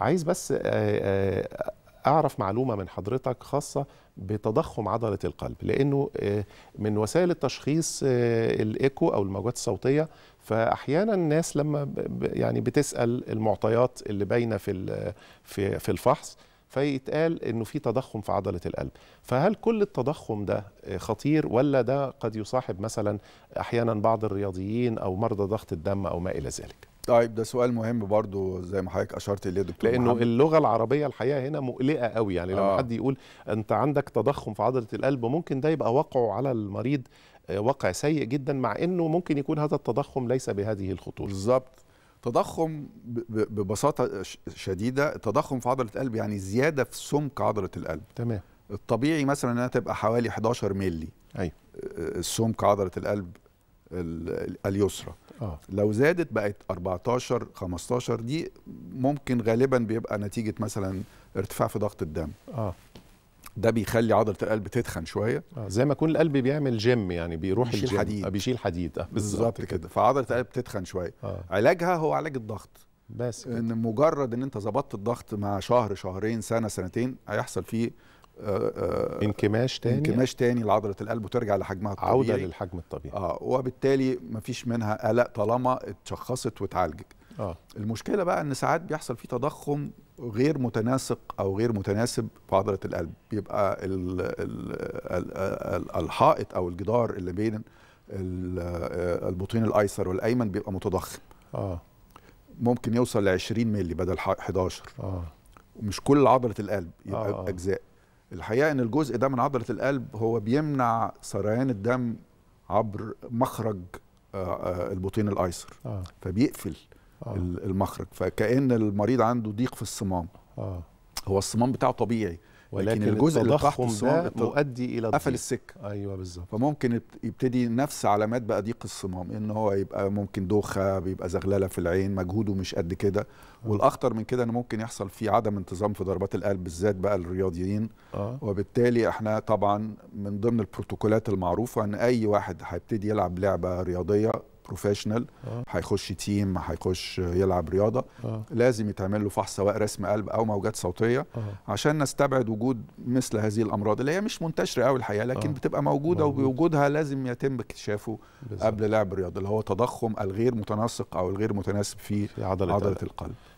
عايز بس آه، آه، اعرف معلومه من حضرتك خاصه بتضخم عضله القلب لانه آه، من وسائل التشخيص الايكو او الموجات الصوتيه فاحيانا الناس لما يعني بتسال المعطيات اللي باينه في في في الفحص فيتقال انه في تضخم في عضله القلب فهل كل التضخم ده خطير ولا ده قد يصاحب مثلا احيانا بعض الرياضيين او مرضى ضغط الدم او ما الى ذلك طيب ده سؤال مهم برضو زي ما حضرتك اشرت اليه دكتور لانه محمد. اللغه العربيه الحقيقه هنا مقلقه قوي يعني لما آه. حد يقول انت عندك تضخم في عضله القلب ممكن ده يبقى وقعه على المريض آه، واقع سيء جدا مع انه ممكن يكون هذا التضخم ليس بهذه الخطوره بالظبط تضخم ببساطه شديده تضخم في عضله القلب يعني زياده في سمك عضله القلب تمام الطبيعي مثلا انها تبقى حوالي 11 مللي ايوه آه، آه، سمك عضله القلب اليسرى آه. لو زادت بقت 14 15 دي ممكن غالبا بيبقى نتيجه مثلا ارتفاع في ضغط الدم اه ده بيخلي عضله القلب تتخن شويه آه زي ما يكون القلب بيعمل جيم يعني بيروح بيشيل الجيم حديد. آه، بيشيل حديد آه، بالظبط كده. كده فعضله القلب بتتخن شويه آه. علاجها هو علاج الضغط بس كده. ان مجرد ان انت ظبطت الضغط مع شهر شهرين سنه سنتين هيحصل فيه آه، آه، انكماش تاني انكماش تاني لعضله القلب وترجع لحجمها الطبيعي عوده للحجم الطبيعي اه وبالتالي مفيش منها قلق طالما اتشخصت واتعالجت آه. المشكله بقى ان ساعات بيحصل في تضخم غير متناسق او غير متناسب في عضله القلب بيبقى الـ الـ الـ الـ الحائط او الجدار اللي بين آه، البطين الايسر والايمن بيبقى متضخم اه ممكن يوصل ل 20 مللي بدل 11 اه مش كل عضله القلب يبقى آه. اجزاء الحقيقه ان الجزء ده من عضله القلب هو بيمنع سريان الدم عبر مخرج آه، آه، البطين الايسر آه. فبيقفل آه. المخرج فكان المريض عنده ضيق في الصمام آه. هو الصمام بتاعه طبيعي ولكن, ولكن الجزء التضخم ده مؤدي الى قفل السكه ايوه بالظبط فممكن يبتدي نفس علامات بقى ضيق الصمام ان هو يبقى ممكن دوخه بيبقى زغلله في العين مجهوده مش قد كده آه. والاخطر من كده ان ممكن يحصل فيه عدم انتظام في ضربات القلب بالذات بقى الرياضيين آه. وبالتالي احنا طبعا من ضمن البروتوكولات المعروفه ان اي واحد هيبتدي يلعب لعبه رياضيه بروفيشنال آه. هيخش تيم هيخش يلعب رياضه أوه. لازم يتعمل له فحص سواء رسم قلب او موجات صوتيه أوه. عشان نستبعد وجود مثل هذه الامراض اللي هي مش منتشره قوي الحقيقه لكن أوه. بتبقى موجوده موجود. وبوجودها لازم يتم اكتشافه قبل لعب الرياضه اللي هو تضخم الغير متناسق او الغير متناسب في, في عضله, عضلة القلب